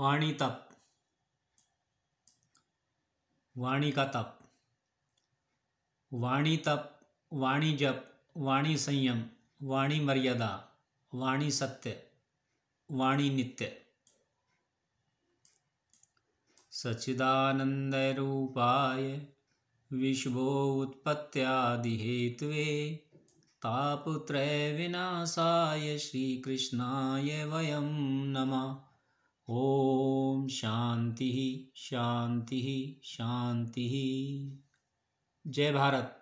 वाणी तप वाणी का तप वाणी तप वाणी जप वाणी संयम वाणी मर्यादा वाणी सत्य वाणी नित्य सच्चिदानन्दरूपाय विनाशाय श्री कृष्णाय वयम नमः ओम शांति शांति शांति जय भारत